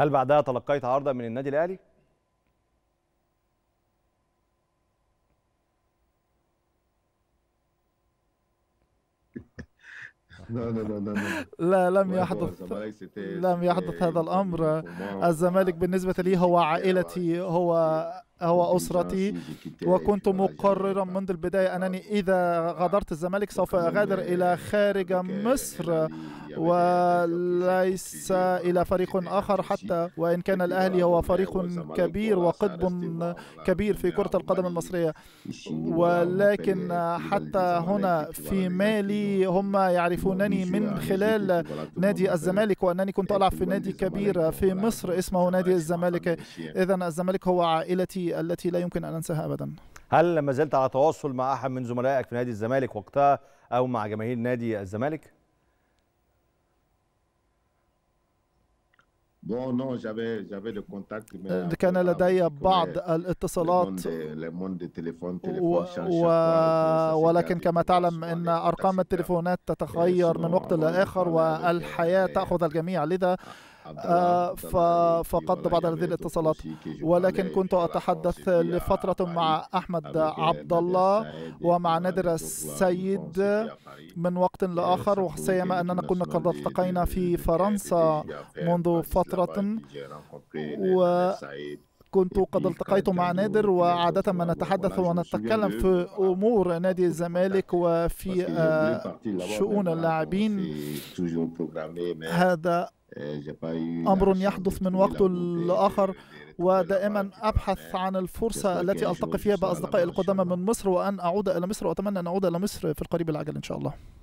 هل بعدها تلقيت عرضا من النادي الاهلي؟ لا لا لا لا لم يحدث لم يحدث هذا الامر الزمالك بالنسبه لي هو عائلتي هو هو اسرتي وكنت مقررا منذ البدايه انني اذا غادرت الزمالك سوف اغادر الى خارج مصر وليس إلى فريق آخر حتى وإن كان الأهلي هو فريق كبير وقطب كبير في كرة القدم المصرية ولكن حتى هنا في مالي هم يعرفونني من خلال نادي الزمالك وأنني كنت ألعب في نادي كبير في مصر اسمه نادي الزمالك إذا الزمالك هو عائلتي التي لا يمكن أن أنساها أبدا هل ما زلت على تواصل مع أحد من زملائك في نادي الزمالك وقتها أو مع جماهير نادي الزمالك؟ كان لدي بعض الاتصالات و... ولكن كما تعلم ان ارقام التليفونات تتغير من وقت لاخر والحياه تاخذ الجميع لذا ah. آه، فقد بعض هذه الاتصالات ولكن كنت أتحدث لفترة مع أحمد عبد الله ومع نادر السيد من وقت لآخر وسيما أننا كنا قد التقينا في فرنسا منذ فترة و كنت قد التقيت مع نادر وعادة ما نتحدث ونتكلم في أمور نادي الزمالك وفي آه، شؤون اللاعبين هذا آه، أمر يحدث من وقت لآخر ودائما أبحث عن الفرصة التي ألتقي فيها بأصدقائي القدامى من مصر وأن أعود إلى مصر وأتمنى أن أعود إلى مصر في القريب العاجل إن شاء الله